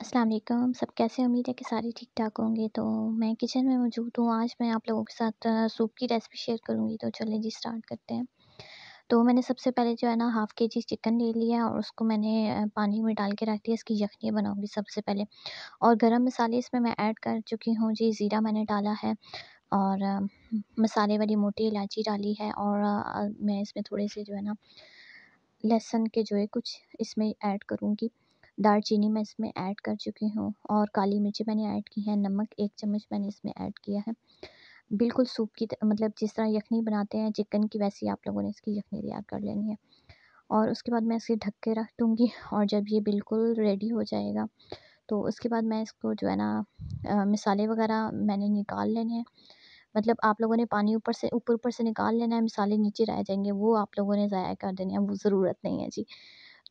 अस्सलाम वालेकुम सब कैसे उम्मीद है कि सारे ठीक ठाक होंगे तो मैं किचन में मौजूद हूँ आज मैं आप लोगों के साथ सूप की रेसिपी शेयर करूँगी तो चलिए जी स्टार्ट करते हैं तो मैंने सबसे पहले जो है ना हाफ़ के जी चिकन ले लिया और उसको मैंने पानी में डाल के रख दिया इसकी यखनी बनाऊँगी सबसे पहले और गर्म मसाले इसमें मैं ऐड कर चुकी हूँ जी ज़ीरा मैंने डाला है और मसाले वाली मोटी इलायची डाली है और मैं इसमें थोड़े से जो है ना लहसुन के जो है कुछ इसमें ऐड करूँगी दालचीनी मैं इसमें ऐड कर चुकी हूँ और काली मिर्ची मैंने ऐड की है नमक एक चम्मच मैंने इसमें ऐड किया है बिल्कुल सूप की मतलब जिस तरह यखनी बनाते हैं चिकन की वैसी आप लोगों ने इसकी यखनी तैयार कर लेनी है और उसके बाद मैं इसे ढक के रख दूँगी और जब ये बिल्कुल रेडी हो जाएगा तो उसके बाद मैं इसको जो है ना मिसाले वगैरह मैंने निकाल लेने हैं मतलब आप लोगों ने पानी ऊपर से ऊपर ऊपर से निकाल लेना है मिसाले नीचे रह जाएंगे वो आप लोगों ने ज़ाया कर देने हैं वो ज़रूरत नहीं है जी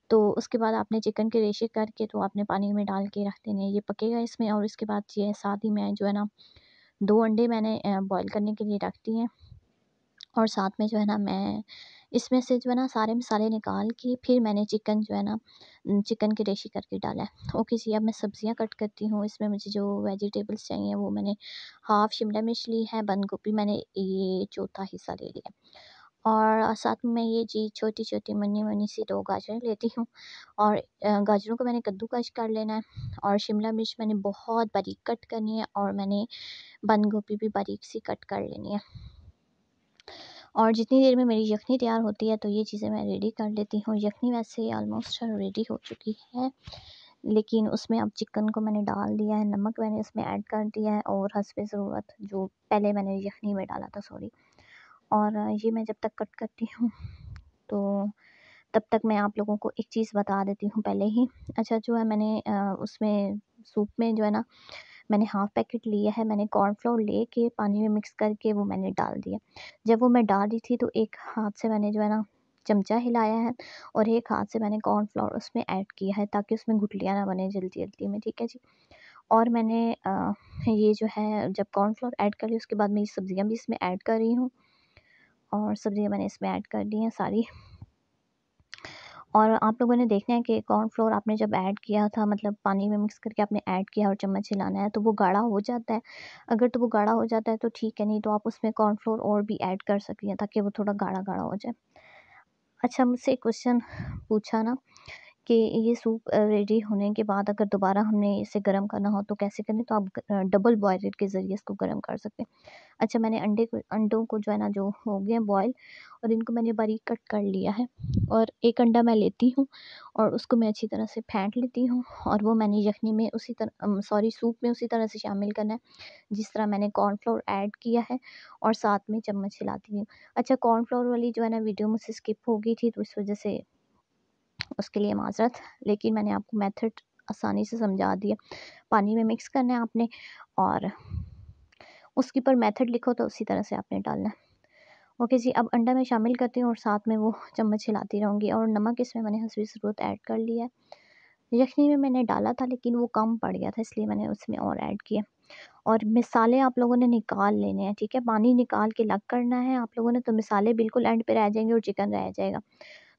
तो उसके बाद आपने चिकन के रेशे करके तो आपने पानी में डाल के रख देने ये पकेगा इसमें और उसके बाद ये साथ ही मैं जो है ना दो अंडे मैंने बॉईल करने के लिए रख दिए और साथ में जो है ना मैं इसमें से जो है ना सारे मसाले निकाल के फिर मैंने चिकन जो है ना चिकन के रेशे करके डाला है ओके जी अब मैं सब्ज़ियाँ कट करती हूँ इसमें मुझे जो वेजिटेबल्स चाहिए वो मैंने हाफ़ शिमला मिर्च ली है बंद गोभी मैंने ये चौथा हिस्सा ले लिया और साथ में ये चीज़ छोटी छोटी मन्नी मन्नी सी दो गाजरें लेती हूँ और गाजरों को मैंने कद्दूकस कर लेना है और शिमला मिर्च मैंने बहुत बारीक कट करनी है और मैंने बंद गोभी भी बारीक सी कट कर लेनी है और जितनी देर में मेरी यखनी तैयार होती है तो ये चीज़ें मैं रेडी कर लेती हूँ यखनी वैसे ऑलमोस्ट रेडी हो चुकी है लेकिन उसमें अब चिकन को मैंने डाल दिया है नमक मैंने इसमें ऐड कर दिया है और हंसपे ज़रूरत जो पहले मैंने यखनी में डाला था सॉरी और ये मैं जब तक कट करती हूँ तो तब तक मैं आप लोगों को एक चीज़ बता देती हूँ पहले ही अच्छा जो है मैंने उसमें सूप में जो है ना मैंने हाफ़ पैकेट लिया है मैंने कॉर्नफ्लोर ले के पानी में मिक्स करके वो मैंने डाल दिया जब वो मैं डाल रही थी तो एक हाथ से मैंने जो है ना चमचा हिलाया है और एक हाथ से मैंने कॉर्नफ्लोर उसमें ऐड किया है ताकि उसमें घुटलियाँ ना बने जल्दी जल्दी में ठीक है जी और मैंने ये जो है जब कॉर्नफ्लोर ऐड कर ली उसके बाद मैं ये सब्ज़ियाँ भी इसमें ऐड कर रही हूँ और सब्ज़ियाँ मैंने इसमें ऐड कर दी हैं सारी और आप लोगों ने देखना है कि कॉर्नफ्लोर आपने जब ऐड किया था मतलब पानी में मिक्स करके आपने ऐड किया और चम्मच हिलाना है तो वो गाढ़ा हो जाता है अगर तो वो गाढ़ा हो जाता है तो ठीक है नहीं तो आप उसमें कॉर्नफ्लोर और भी ऐड कर सकती हैं ताकि वो थोड़ा गाढ़ा गाढ़ा हो जाए अच्छा मुझसे एक क्वेश्चन पूछा ना कि ये सूप रेडी होने के बाद अगर दोबारा हमने इसे गर्म करना हो तो कैसे करें तो आप डबल बॉयल के ज़रिए इसको गर्म कर सकते हैं अच्छा मैंने अंडे को अंडों को जो है ना जो हो गए बॉयल और इनको मैंने बारीक कट कर लिया है और एक अंडा मैं लेती हूँ और उसको मैं अच्छी तरह से फेंट लेती हूँ और वो मैंने यखनी में उसी तरह सॉरी सूप में उसी तरह से शामिल करना है जिस तरह मैंने कॉर्नफ्लोर ऐड किया है और साथ में चम्मच हिलाती हूँ अच्छा कॉर्नफ्लोर वाली जो है ना वीडियो मुझसे स्किप हो गई थी तो इस वजह से उसके लिए माजरत लेकिन मैंने आपको मेथड आसानी से समझा दिया पानी में मिक्स करना है आपने और उसके ऊपर मेथड लिखो तो उसी तरह से आपने डालना है ओके जी अब अंडा मैं शामिल करती हूँ और साथ में वो चम्मच हिलाती रहूँगी और नमक इसमें मैंने हंसवी ज़रूरत ऐड कर लिया है यखनी में मैंने डाला था लेकिन वो कम पड़ गया था इसलिए मैंने उसमें और ऐड किया और मिसाले आप लोगों ने निकाल लेने हैं ठीक है पानी निकाल के लग करना है आप लोगों ने तो मिसाले बिल्कुल एंड पे रह जाएंगे और चिकन रह जाएगा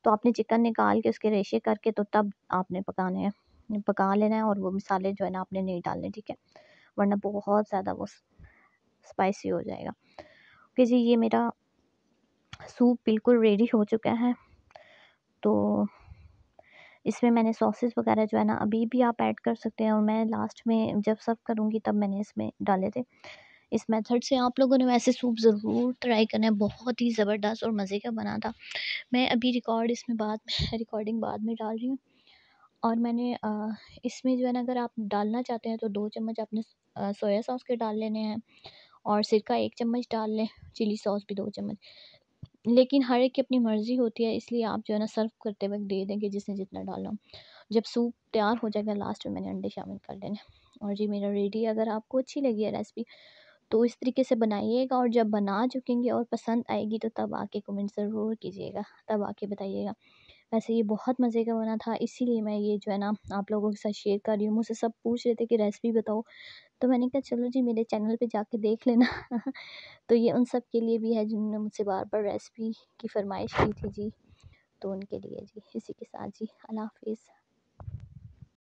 तो आपने चिकन निकाल के उसके रेशे करके तो तब आपने पकाने हैं पका लेना है और वो मसाले जो है ना आपने नहीं डालने ठीक है वरना बहुत ज़्यादा वो स्पाइसी हो जाएगा ओके जी ये मेरा सूप बिल्कुल रेडी हो चुका है तो इसमें मैंने सॉसेस वगैरह जो है ना अभी भी आप ऐड कर सकते हैं और मैं लास्ट में जब सर्व करूँगी तब मैंने इसमें डाले थे इस मेथड से आप लोगों ने वैसे सूप ज़रूर ट्राई करना है बहुत ही ज़बरदस्त और मज़े का बना था मैं अभी रिकॉर्ड इसमें बाद में रिकॉर्डिंग बाद में डाल रही हूँ और मैंने इसमें जो है ना अगर आप डालना चाहते हैं तो दो चम्मच आपने सोया सॉस के डाल लेने हैं और सिरका एक चम्मच डाल लें चिली सॉस भी दो चम्मच लेकिन हर एक की अपनी मर्ज़ी होती है इसलिए आप जो है ना सर्व करते वक्त दे देंगे जिसने जितना डालना जब सूप तैयार हो जाएगा लास्ट में मैंने अंडे शामिल कर लेने और जी मेरा रेडी अगर आपको अच्छी लगी है रेसिपी तो इस तरीके से बनाइएगा और जब बना चुकेंगे और पसंद आएगी तो तब आके कमेंट ज़रूर कीजिएगा तब आके बताइएगा वैसे ये बहुत मज़े का बना था इसीलिए मैं ये जो है ना आप लोगों के साथ शेयर कर रही हूँ मुझसे सब पूछ रहे थे कि रेसिपी बताओ तो मैंने कहा चलो जी मेरे चैनल पे जाके देख लेना तो ये उन सब के लिए भी है जिन्होंने मुझसे बार बार रेसिपी की फरमाइश की थी जी तो उनके लिए जी इसी के साथ जी अल्लाह हाफिज़